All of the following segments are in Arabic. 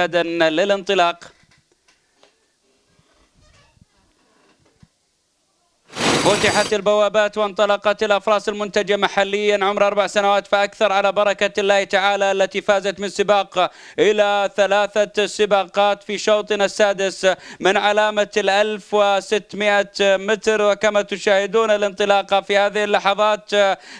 مستعدا للانطلاق فتحت البوابات وانطلقت الأفراس المنتجة محليا عمر أربع سنوات فأكثر على بركة الله تعالى التي فازت من سباق إلى ثلاثة سباقات في شوطنا السادس من علامة ال 1600 متر وكما تشاهدون الانطلاقة في هذه اللحظات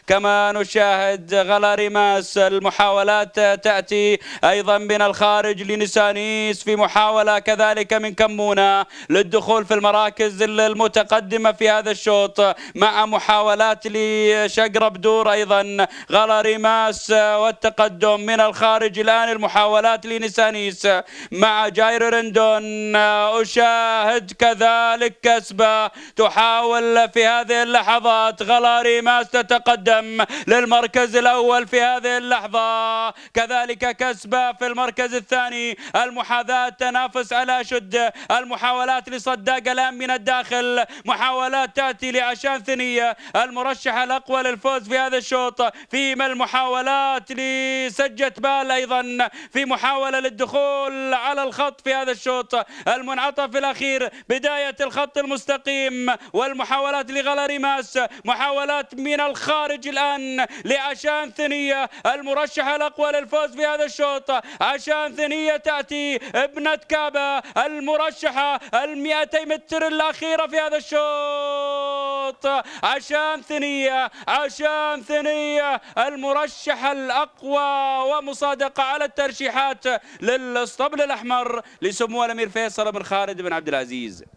كما نشاهد غلاريماس المحاولات تأتي أيضا من الخارج لنسانيس في محاولة كذلك من كمونة للدخول في المراكز المتقدمة في هذا الشوط الشوط مع محاولات لشقرب دور أيضا غلا ريماس والتقدم من الخارج الآن المحاولات لنسانيس مع جاير رندون أشاهد كذلك كسبة تحاول في هذه اللحظات غلا ريماس تتقدم للمركز الأول في هذه اللحظة كذلك كسبة في المركز الثاني المحاذاة تنافس على شد المحاولات لصداق الآن من الداخل محاولات تأتي ياتي لعشان ثنيه المرشح الاقوى للفوز في هذا الشوط فيما المحاولات لسجه بال ايضا في محاوله للدخول على الخط في هذا الشوط المنعطف الاخير بدايه الخط المستقيم والمحاولات لغلاريماس محاولات من الخارج الان لعشان ثنيه المرشح الاقوى للفوز في هذا الشوط عشان ثنيه تاتي ابنه كابا المرشحه ال 200 متر الاخيره في هذا الشوط الصوت عشان ثنية عشام ثنية المرشح الأقوى ومصادقة على الترشيحات للاسطبل الأحمر لسمو الأمير فيصل بن خالد بن عبد العزيز